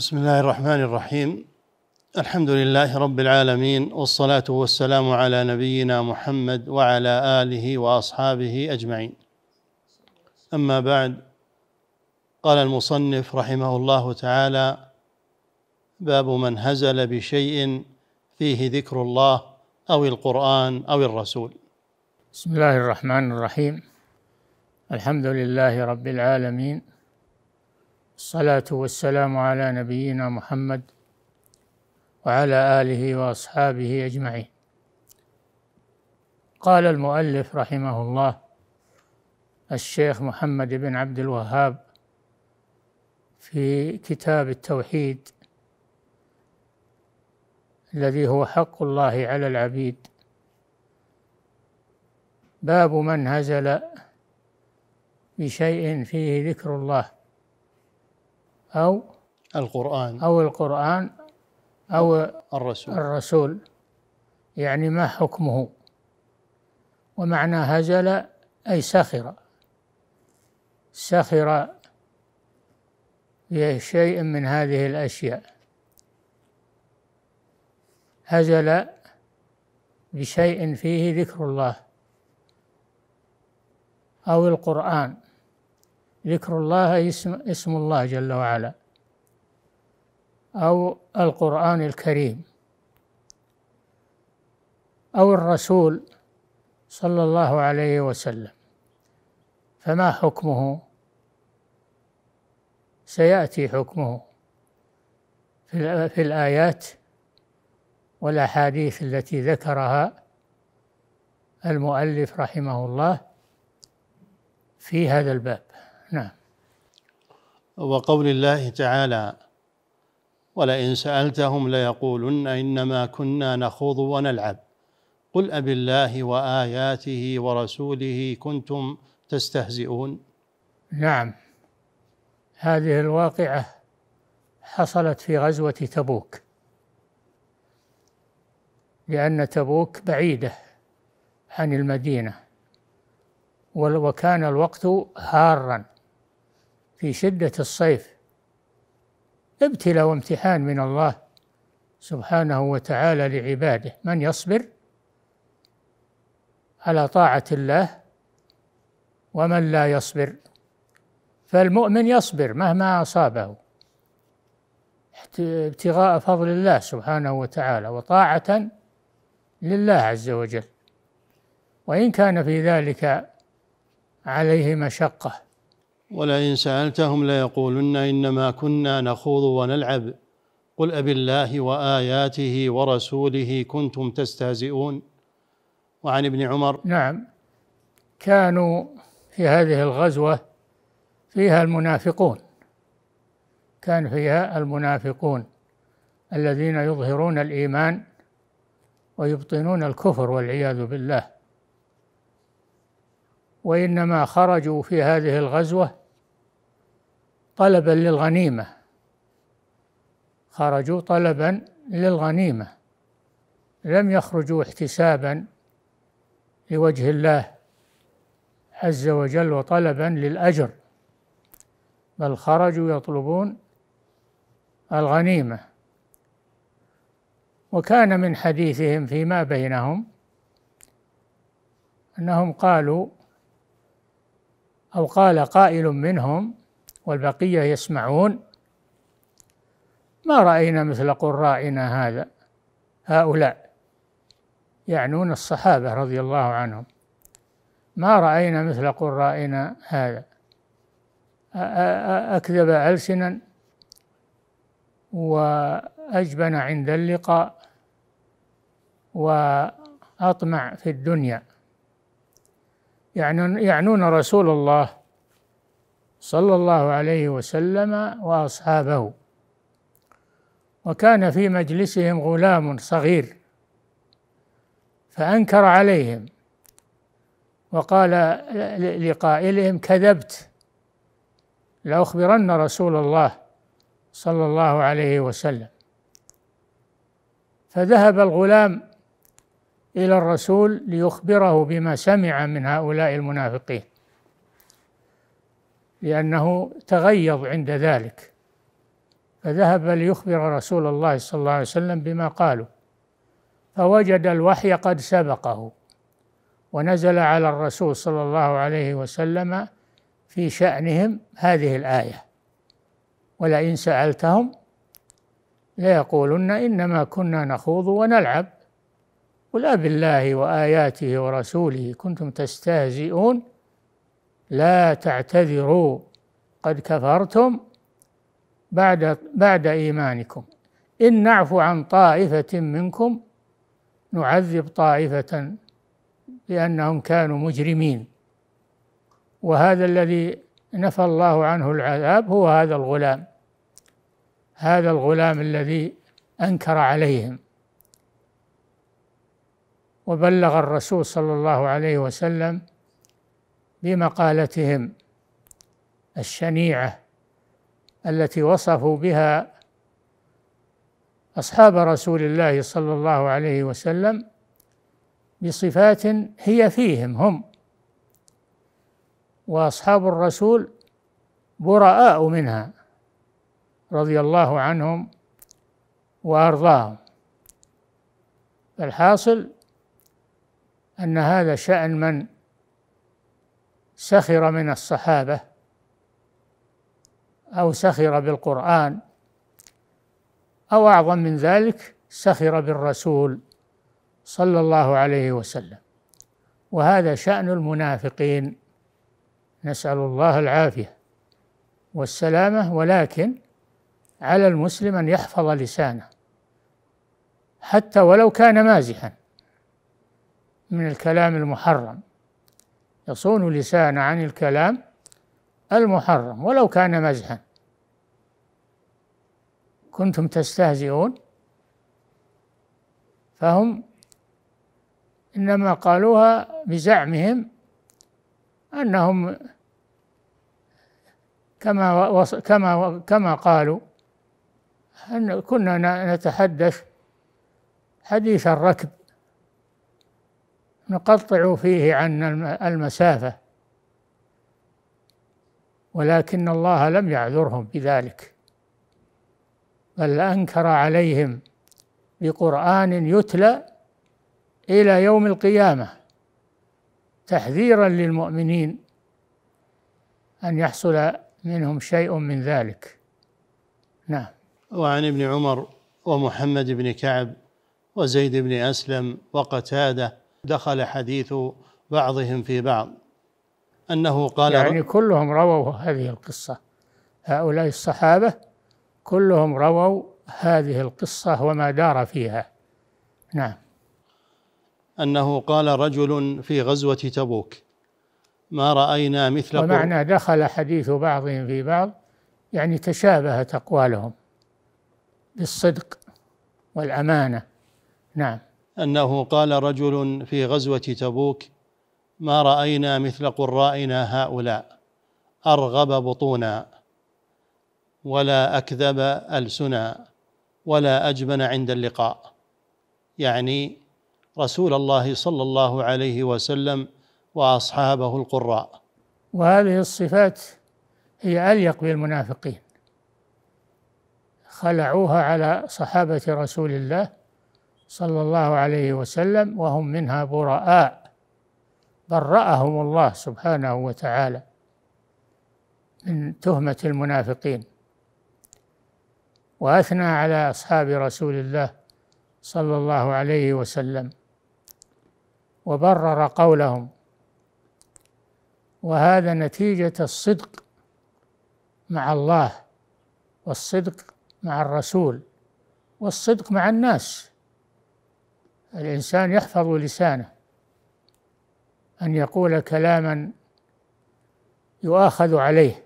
بسم الله الرحمن الرحيم الحمد لله رب العالمين والصلاه والسلام على نبينا محمد وعلى اله واصحابه اجمعين اما بعد قال المصنف رحمه الله تعالى باب من هزل بشيء فيه ذكر الله او القران او الرسول بسم الله الرحمن الرحيم الحمد لله رب العالمين الصلاة والسلام على نبينا محمد وعلى آله وأصحابه أجمعين قال المؤلف رحمه الله الشيخ محمد بن عبد الوهاب في كتاب التوحيد الذي هو حق الله على العبيد باب من هزل بشيء فيه ذكر الله أو القرآن أو القرآن أو الرسول الرسول يعني ما حكمه ومعنى هزل أي سخر سخر بشيء من هذه الأشياء هزل بشيء فيه ذكر الله أو القرآن ذكر الله اسم, اسم الله جل وعلا أو القرآن الكريم أو الرسول صلى الله عليه وسلم فما حكمه سيأتي حكمه في الآيات والأحاديث التي ذكرها المؤلف رحمه الله في هذا الباب نعم وقول الله تعالى ولئن سألتهم ليقولن إنما كنا نخوض ونلعب قل أب الله وآياته ورسوله كنتم تستهزئون نعم هذه الواقعة حصلت في غزوة تبوك لأن تبوك بعيدة عن المدينة وكان الوقت هارا في شدة الصيف ابتلى وامتحان من الله سبحانه وتعالى لعباده من يصبر على طاعة الله ومن لا يصبر فالمؤمن يصبر مهما أصابه ابتغاء فضل الله سبحانه وتعالى وطاعة لله عز وجل وإن كان في ذلك عليه مشقة ولئن سألتهم ليقولن إنما كنا نخوض ونلعب قل أب الله وآياته ورسوله كنتم تستهزئون وعن ابن عمر نعم كانوا في هذه الغزوة فيها المنافقون كان فيها المنافقون الذين يظهرون الإيمان ويبطنون الكفر والعياذ بالله وإنما خرجوا في هذه الغزوة طلبا للغنيمة خرجوا طلبا للغنيمة لم يخرجوا احتسابا لوجه الله عز وجل وطلبا للأجر بل خرجوا يطلبون الغنيمة وكان من حديثهم فيما بينهم أنهم قالوا أو قال قائل منهم والبقية يسمعون ما رأينا مثل قرائنا هذا هؤلاء يعنون الصحابة رضي الله عنهم ما رأينا مثل قرائنا هذا أكذب ألسنا وأجبن عند اللقاء وأطمع في الدنيا يعنون, يعنون رسول الله صلى الله عليه وسلم واصحابه وكان في مجلسهم غلام صغير فانكر عليهم وقال لقائلهم كذبت لاخبرن رسول الله صلى الله عليه وسلم فذهب الغلام الى الرسول ليخبره بما سمع من هؤلاء المنافقين لأنه تغيظ عند ذلك فذهب ليخبر رسول الله صلى الله عليه وسلم بما قالوا فوجد الوحي قد سبقه ونزل على الرسول صلى الله عليه وسلم في شأنهم هذه الآية ولئن سألتهم ليقولن إنما كنا نخوض ونلعب قل أبالله وآياته ورسوله كنتم تستهزئون لا تعتذروا قد كفرتم بعد بعد إيمانكم إن نعفو عن طائفة منكم نعذب طائفة لأنهم كانوا مجرمين وهذا الذي نفى الله عنه العذاب هو هذا الغلام هذا الغلام الذي أنكر عليهم وبلغ الرسول صلى الله عليه وسلم بمقالتهم الشنيعه التي وصفوا بها اصحاب رسول الله صلى الله عليه وسلم بصفات هي فيهم هم واصحاب الرسول براء منها رضي الله عنهم وارضاهم فالحاصل ان هذا شان من سخر من الصحابة أو سخر بالقرآن أو أعظم من ذلك سخر بالرسول صلى الله عليه وسلم وهذا شأن المنافقين نسأل الله العافية والسلامة ولكن على المسلم أن يحفظ لسانه حتى ولو كان مازحا من الكلام المحرم يصون لسان عن الكلام المحرم ولو كان مزحا كنتم تستهزئون فهم انما قالوها بزعمهم انهم كما وص... كما كما قالوا أن كنا نتحدث حديث الركب نقطع فيه عن المسافة ولكن الله لم يعذرهم بذلك بل أنكر عليهم بقرآن يتلى إلى يوم القيامة تحذيرا للمؤمنين أن يحصل منهم شيء من ذلك نعم وعن ابن عمر ومحمد بن كعب وزيد بن أسلم وقتاده دخل حديث بعضهم في بعض أنه قال يعني كلهم رووا هذه القصة هؤلاء الصحابة كلهم رووا هذه القصة وما دار فيها نعم أنه قال رجل في غزوة تبوك ما رأينا مثل ومعنى دخل حديث بعضهم في بعض يعني تشابهت أقوالهم بالصدق والأمانة نعم انه قال رجل في غزوه تبوك ما راينا مثل قرائنا هؤلاء ارغب بطونا ولا اكذب السنا ولا اجبن عند اللقاء يعني رسول الله صلى الله عليه وسلم واصحابه القراء وهذه الصفات هي اليق بالمنافقين خلعوها على صحابه رسول الله صلى الله عليه وسلم وهم منها براء برأهم الله سبحانه وتعالى من تهمة المنافقين وأثنى على أصحاب رسول الله صلى الله عليه وسلم وبرر قولهم وهذا نتيجة الصدق مع الله والصدق مع الرسول والصدق مع الناس الإنسان يحفظ لسانه أن يقول كلاما يؤاخذ عليه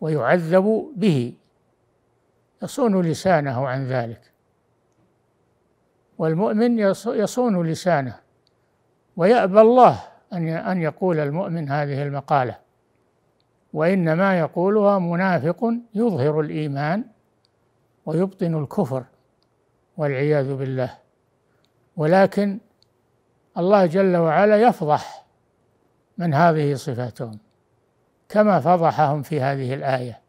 ويعذب به يصون لسانه عن ذلك والمؤمن يصون لسانه ويأبى الله أن أن يقول المؤمن هذه المقالة وإنما يقولها منافق يظهر الإيمان ويبطن الكفر والعياذ بالله ولكن الله جل وعلا يفضح من هذه صفاتهم كما فضحهم في هذه الآية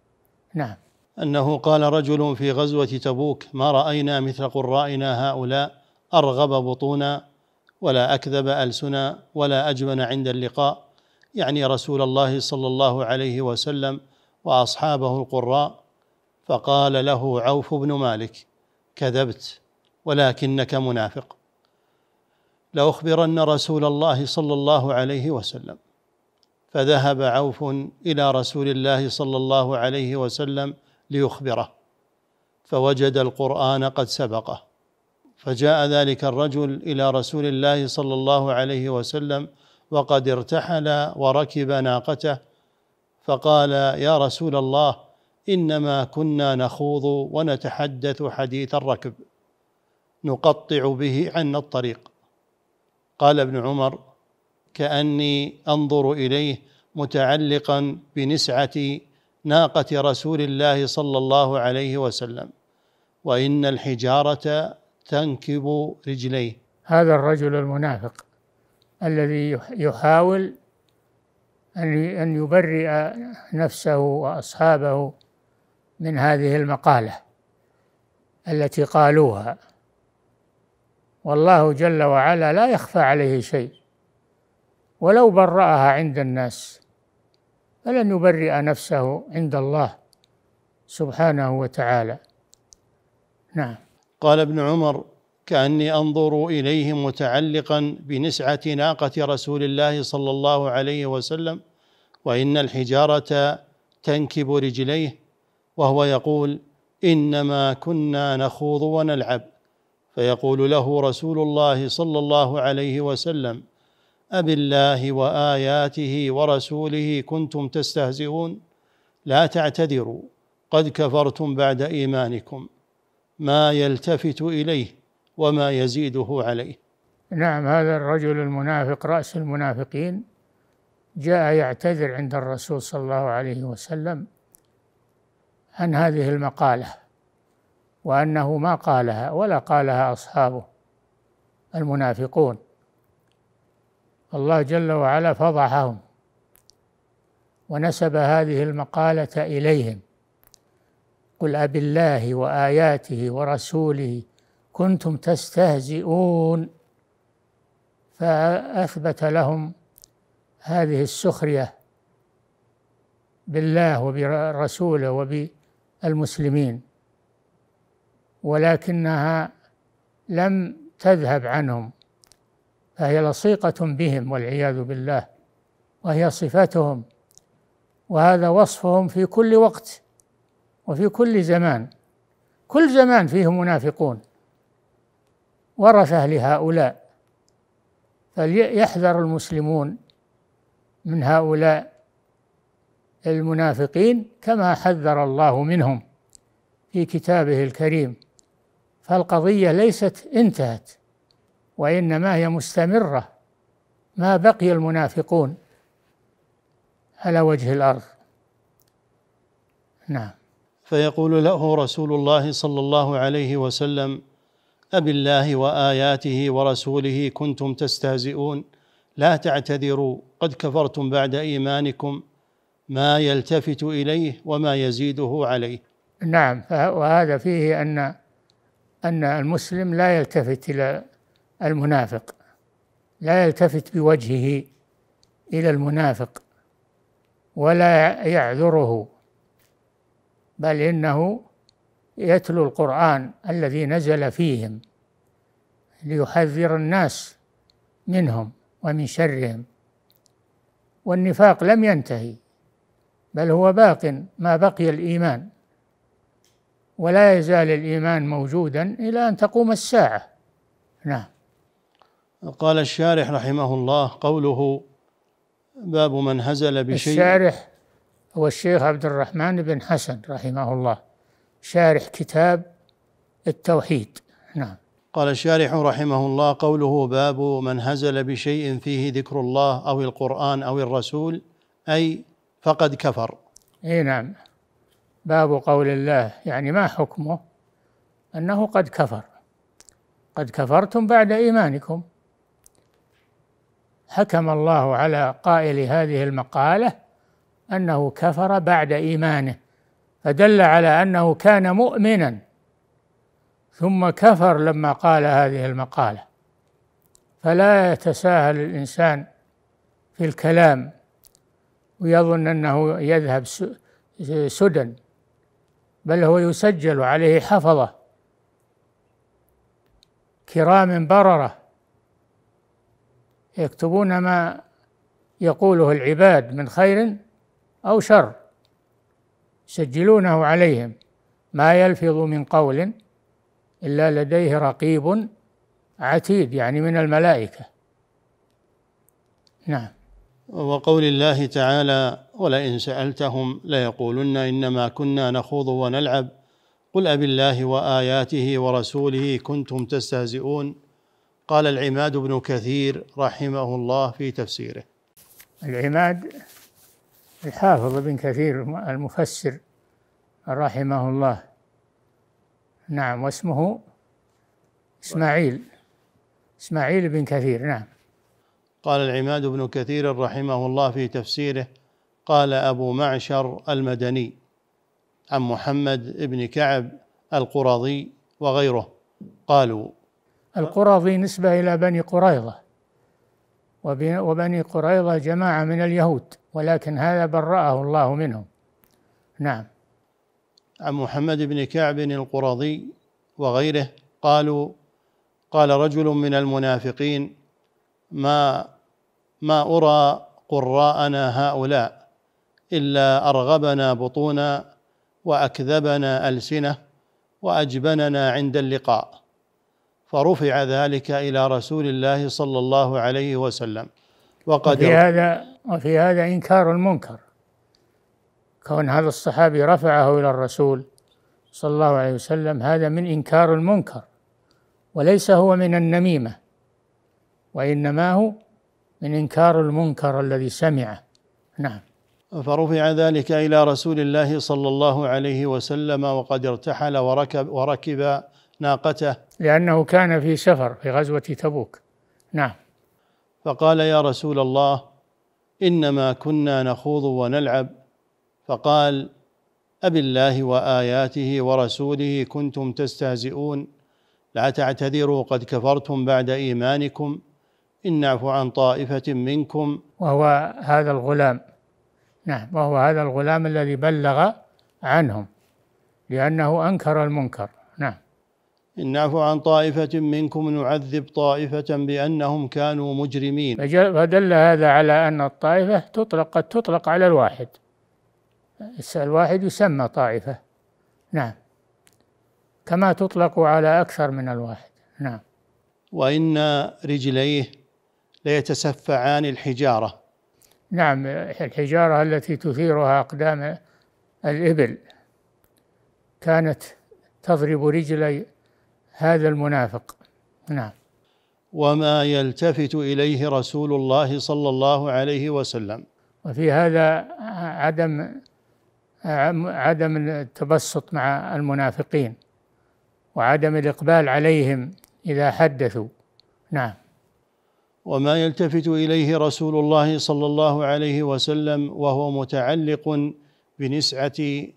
نعم أنه قال رجل في غزوة تبوك ما رأينا مثل قرائنا هؤلاء أرغب بطونا ولا أكذب ألسنا ولا اجمن عند اللقاء يعني رسول الله صلى الله عليه وسلم وأصحابه القراء فقال له عوف بن مالك كذبت ولكنك منافق لأخبرن رسول الله صلى الله عليه وسلم فذهب عوف إلى رسول الله صلى الله عليه وسلم ليخبره فوجد القرآن قد سبقه فجاء ذلك الرجل إلى رسول الله صلى الله عليه وسلم وقد ارتحل وركب ناقته فقال يا رسول الله إنما كنا نخوض ونتحدث حديث الركب نقطع به عنا الطريق قال ابن عمر كأني أنظر إليه متعلقا بنسعة ناقة رسول الله صلى الله عليه وسلم وإن الحجارة تنكب رجليه هذا الرجل المنافق الذي يحاول أن يبرئ نفسه وأصحابه من هذه المقالة التي قالوها والله جل وعلا لا يخفى عليه شيء ولو برأها عند الناس فلن يبرئ نفسه عند الله سبحانه وتعالى نعم قال ابن عمر كأني أنظر إليه متعلقا بنسعة ناقة رسول الله صلى الله عليه وسلم وإن الحجارة تنكب رجليه وهو يقول إنما كنا نخوض ونلعب فيقول له رسول الله صلى الله عليه وسلم أبالله وآياته ورسوله كنتم تستهزئون لا تعتذروا قد كفرتم بعد إيمانكم ما يلتفت إليه وما يزيده عليه نعم هذا الرجل المنافق رأس المنافقين جاء يعتذر عند الرسول صلى الله عليه وسلم عن هذه المقاله وأنه ما قالها ولا قالها أصحابه المنافقون الله جل وعلا فضحهم ونسب هذه المقالة إليهم قل أب الله وآياته ورسوله كنتم تستهزئون فأثبت لهم هذه السخرية بالله وبرسوله وبالمسلمين ولكنها لم تذهب عنهم فهي لصيقة بهم والعياذ بالله وهي صفتهم وهذا وصفهم في كل وقت وفي كل زمان كل زمان فيه منافقون ورثة لهؤلاء فليحذر المسلمون من هؤلاء المنافقين كما حذر الله منهم في كتابه الكريم فالقضية ليست انتهت وإنما هي مستمرة ما بقي المنافقون على وجه الأرض نعم فيقول له رسول الله صلى الله عليه وسلم أبالله وآياته ورسوله كنتم تستهزئون لا تعتذروا قد كفرتم بعد إيمانكم ما يلتفت إليه وما يزيده عليه نعم وهذا فيه أن أن المسلم لا يلتفت إلى المنافق لا يلتفت بوجهه إلى المنافق ولا يعذره بل إنه يتلو القرآن الذي نزل فيهم ليحذر الناس منهم ومن شرهم والنفاق لم ينتهي بل هو باق ما بقي الإيمان ولا يزال الإيمان موجودا إلى أن تقوم الساعة نعم قال الشارح رحمه الله قوله باب من هزل بشيء الشارح هو الشيخ عبد الرحمن بن حسن رحمه الله شارح كتاب التوحيد نعم قال الشارح رحمه الله قوله باب من هزل بشيء فيه ذكر الله أو القرآن أو الرسول أي فقد كفر اي نعم باب قول الله يعني ما حكمه أنه قد كفر قد كفرتم بعد إيمانكم حكم الله على قائل هذه المقالة أنه كفر بعد إيمانه فدل على أنه كان مؤمنا ثم كفر لما قال هذه المقالة فلا يتساهل الإنسان في الكلام ويظن أنه يذهب سدى بل هو يسجل عليه حفظة كرام بررة يكتبون ما يقوله العباد من خير أو شر يسجلونه عليهم ما يلفظ من قول إلا لديه رقيب عتيد يعني من الملائكة نعم وقول الله تعالى ولئن سألتهم ليقولن إنما كنا نخوض ونلعب قل أب الله وآياته ورسوله كنتم تستهزئون قال العماد بن كثير رحمه الله في تفسيره العماد الحافظ بن كثير المفسر رحمه الله نعم واسمه إسماعيل إسماعيل بن كثير نعم قال العماد بن كثير رحمه الله في تفسيره قال ابو معشر المدني عن محمد بن كعب القرظي وغيره قالوا القرظي نسبه الى بني قريظه وبني قريظه جماعه من اليهود ولكن هذا برأه الله منهم نعم عن محمد بن كعب القرظي وغيره قالوا قال رجل من المنافقين ما ما أرى قراءنا هؤلاء إلا أرغبنا بطونا وأكذبنا ألسنة وأجبننا عند اللقاء فرفع ذلك إلى رسول الله صلى الله عليه وسلم وقد وفي هذا وفي هذا إنكار المنكر كون هذا الصحابي رفعه إلى الرسول صلى الله عليه وسلم هذا من إنكار المنكر وليس هو من النميمة وإنما هو من إنكار المنكر الذي سمعه نعم فرفع ذلك إلى رسول الله صلى الله عليه وسلم وقد ارتحل وركب, وركب ناقته لأنه كان في سفر في غزوة تبوك نعم فقال يا رسول الله إنما كنا نخوض ونلعب فقال الله وآياته ورسوله كنتم تستهزئون لا تعتذروا قد كفرتم بعد إيمانكم إن نعفو عن طائفة منكم وهو هذا الغلام نعم وهو هذا الغلام الذي بلغ عنهم لأنه أنكر المنكر نعم إن نعفو عن طائفة منكم نعذب طائفة بأنهم كانوا مجرمين فدل هذا على أن الطائفة تطلق قد تطلق على الواحد الواحد يسمى طائفة نعم كما تطلق على أكثر من الواحد نعم وإن رجليه ليتسفعان الحجارة نعم الحجارة التي تثيرها أقدام الإبل كانت تضرب رجلي هذا المنافق نعم وما يلتفت إليه رسول الله صلى الله عليه وسلم وفي هذا عدم عدم التبسط مع المنافقين وعدم الإقبال عليهم إذا حدثوا نعم وما يلتفت اليه رسول الله صلى الله عليه وسلم وهو متعلق بنسعه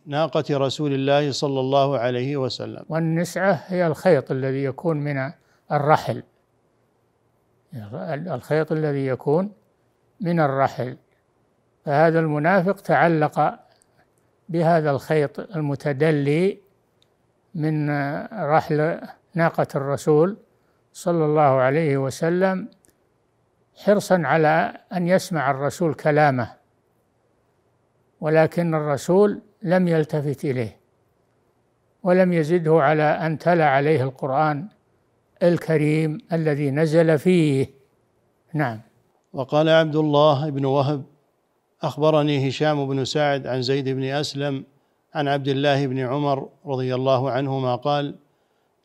ناقه رسول الله صلى الله عليه وسلم والنسعه هي الخيط الذي يكون من الرحل الخيط الذي يكون من الرحل فهذا المنافق تعلق بهذا الخيط المتدلي من رحل ناقة الرسول صلى الله عليه وسلم حرصا على ان يسمع الرسول كلامه ولكن الرسول لم يلتفت اليه ولم يزده على ان تلا عليه القران الكريم الذي نزل فيه نعم وقال عبد الله بن وهب اخبرني هشام بن سعد عن زيد بن اسلم عن عبد الله بن عمر رضي الله عنهما قال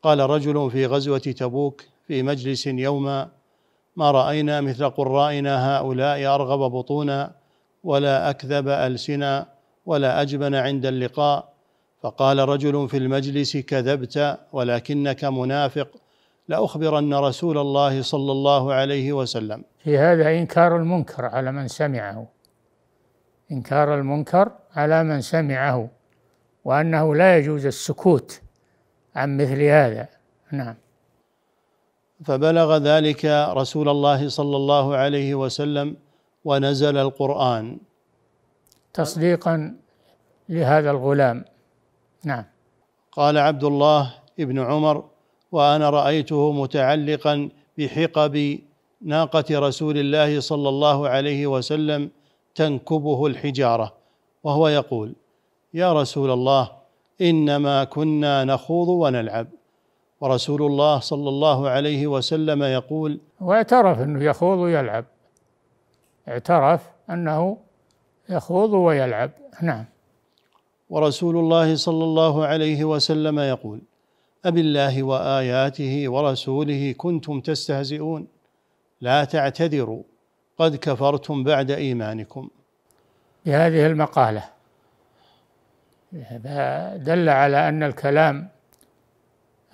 قال رجل في غزوه تبوك في مجلس يوما ما رأينا مثل قرائنا هؤلاء أرغب بطونا ولا أكذب ألسنا ولا أجبن عند اللقاء فقال رجل في المجلس كذبت ولكنك منافق لأخبرن رسول الله صلى الله عليه وسلم في هذا إنكار المنكر على من سمعه إنكار المنكر على من سمعه وأنه لا يجوز السكوت عن مثل هذا نعم فبلغ ذلك رسول الله صلى الله عليه وسلم ونزل القرآن تصديقا لهذا الغلام نعم قال عبد الله ابن عمر وأنا رأيته متعلقا بحقب ناقة رسول الله صلى الله عليه وسلم تنكبه الحجارة وهو يقول يا رسول الله إنما كنا نخوض ونلعب ورسول الله صلى الله عليه وسلم يقول واعترف انه يخوض ويلعب اعترف انه يخوض ويلعب نعم ورسول الله صلى الله عليه وسلم يقول أبالله وآياته ورسوله كنتم تستهزئون لا تعتذروا قد كفرتم بعد إيمانكم بهذه المقالة دل على أن الكلام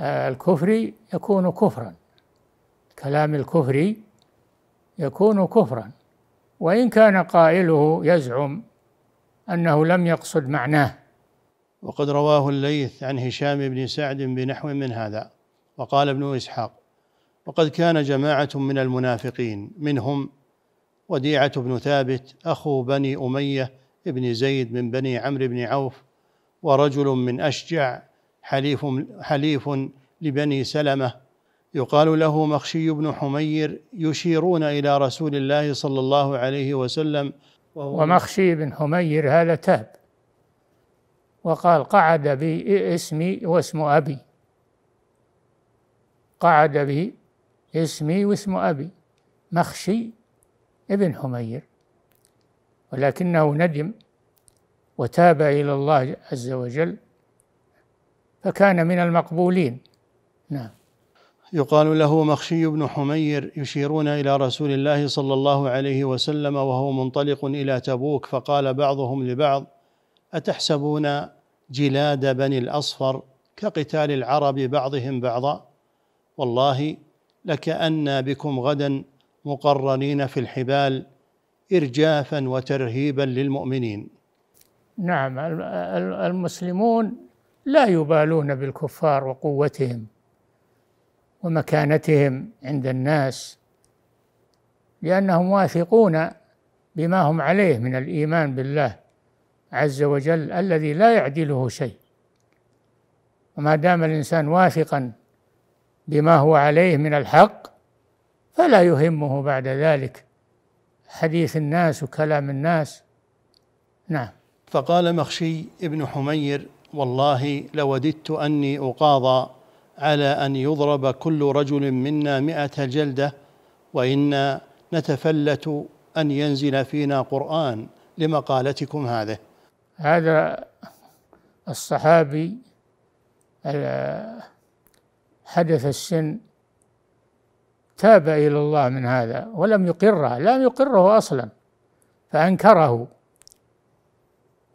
الكفر يكون كفرا كلام الكفر يكون كفرا وإن كان قائله يزعم أنه لم يقصد معناه وقد رواه الليث عن هشام بن سعد بنحو من هذا وقال ابن إسحاق وقد كان جماعة من المنافقين منهم وديعة بن ثابت أخو بني أمية بن زيد من بني عمرو بن عوف ورجل من أشجع حليف حليف لبني سلمه يقال له مخشي بن حمير يشيرون الى رسول الله صلى الله عليه وسلم وهو ومخشي بن حمير هذا تاب وقال قعد بي اسمي واسم ابي قعد بي اسمي واسم ابي مخشي ابن حمير ولكنه ندم وتاب الى الله عز وجل فكان من المقبولين نعم يقال له مخشي بن حمير يشيرون الى رسول الله صلى الله عليه وسلم وهو منطلق الى تبوك فقال بعضهم لبعض اتحسبون جلاد بني الاصفر كقتال العرب بعضهم بعضا والله لكأن بكم غدا مقرنين في الحبال ارجافا وترهيبا للمؤمنين نعم المسلمون لا يبالون بالكفار وقوتهم ومكانتهم عند الناس لأنهم واثقون بما هم عليه من الإيمان بالله عز وجل الذي لا يعدله شيء وما دام الإنسان واثقا بما هو عليه من الحق فلا يهمه بعد ذلك حديث الناس وكلام الناس نعم فقال مخشي ابن حمير والله لوددت أني أقاضى على أن يضرب كل رجل منا مئة جلدة وإنا نتفلت أن ينزل فينا قرآن لمقالتكم هذه هذا الصحابي آه، حدث السن تاب إلى الله من هذا ولم يقره لم يقره أصلا فأنكره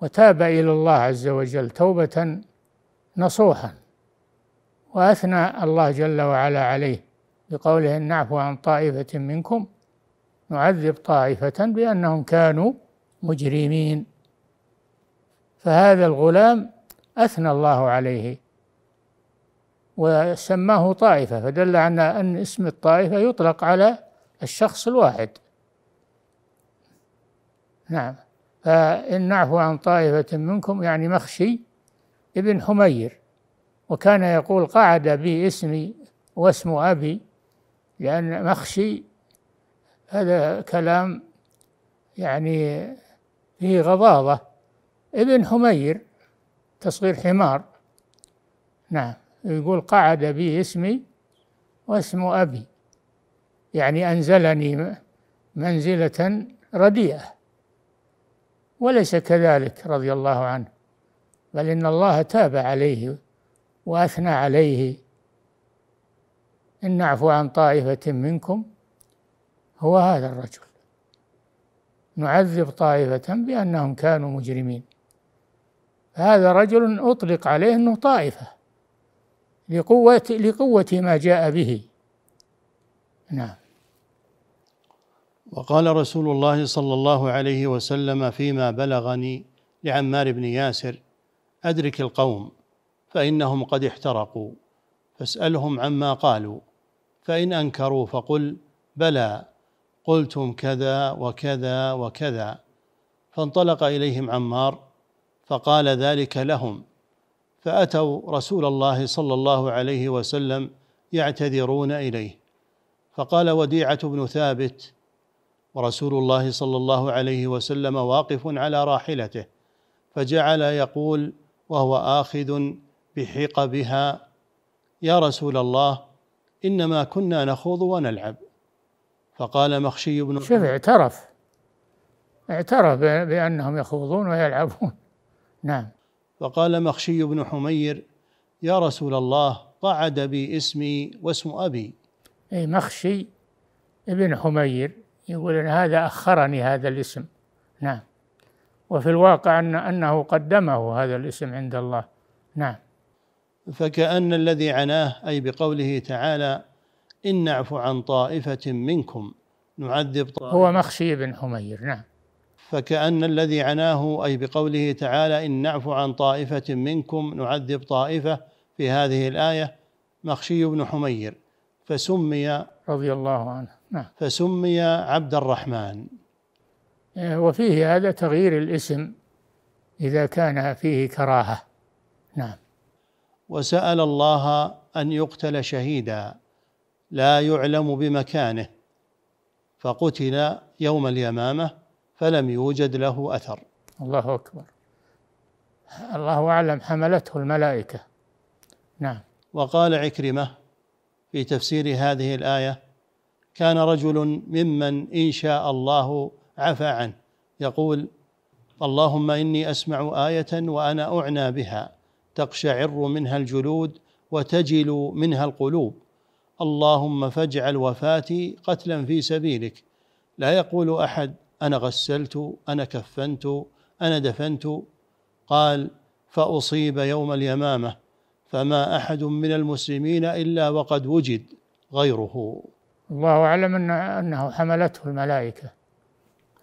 وتاب إلى الله عز وجل توبة نصوحا وأثنى الله جل وعلا عليه بقوله ان نعفو عن طائفة منكم نعذب طائفة بأنهم كانوا مجرمين فهذا الغلام أثنى الله عليه وسماه طائفة فدل على أن اسم الطائفة يطلق على الشخص الواحد نعم فإن نعفو عن طائفة منكم يعني مخشي ابن حمير وكان يقول قعد بي اسمي واسم أبي لأن مخشي هذا كلام يعني فيه غضاضة ابن حمير تصغير حمار نعم يقول قعد بي اسمي واسم أبي يعني أنزلني منزلة رديئة وليس كذلك رضي الله عنه بل إن الله تاب عليه وأثنى عليه إن نعفو عن طائفة منكم هو هذا الرجل نعذب طائفة بأنهم كانوا مجرمين هذا رجل أطلق عليه أنه طائفة لقوة لقوة ما جاء به نعم وقال رسول الله صلى الله عليه وسلم فيما بلغني لعمار بن ياسر ادرك القوم فانهم قد احترقوا فاسالهم عما قالوا فان انكروا فقل بلى قلتم كذا وكذا وكذا فانطلق اليهم عمار فقال ذلك لهم فاتوا رسول الله صلى الله عليه وسلم يعتذرون اليه فقال وديعه بن ثابت ورسول الله صلى الله عليه وسلم واقف على راحلته فجعل يقول وهو آخذ بحقبها يا رسول الله إنما كنا نخوض ونلعب فقال مخشي بن شوف اعترف اعترف بأنهم يخوضون ويلعبون نعم فقال مخشي بن حمير يا رسول الله قعد بي اسمي واسم أبي أي مخشي بن حمير يقول إن هذا أخرني هذا الاسم نعم وفي الواقع أن أنه قدمه هذا الاسم عند الله نعم فكأن الذي عناه أي بقوله تعالى إن نعفو عن طائفة منكم نعذب طائفة هو مخشي بن حمير نعم فكأن الذي عناه أي بقوله تعالى إن نعفو عن طائفة منكم نعذب طائفة في هذه الآية مخشي بن حمير فسمي رضي الله عنه نعم فسمي عبد الرحمن آه، وفيه هذا تغيير الاسم إذا كان فيه كراهة نعم وسأل الله أن يقتل شهيدا لا يعلم بمكانه فقتل يوم اليمامة فلم يوجد له أثر الله أكبر الله أعلم حملته الملائكة نعم وقال عكرمة في تفسير هذه الآية كان رجل ممن إن شاء الله عفى عنه يقول اللهم إني أسمع آية وأنا أعنى بها تقشعر منها الجلود وتجل منها القلوب اللهم فاجعل وفاتي قتلا في سبيلك لا يقول أحد أنا غسلت أنا كفنت أنا دفنت قال فأصيب يوم اليمامة فما أحد من المسلمين إلا وقد وجد غيره الله أعلم أن أنه حملته الملائكة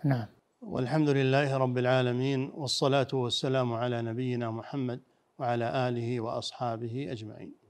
نعم والحمد لله رب العالمين والصلاة والسلام على نبينا محمد وعلى آله وأصحابه أجمعين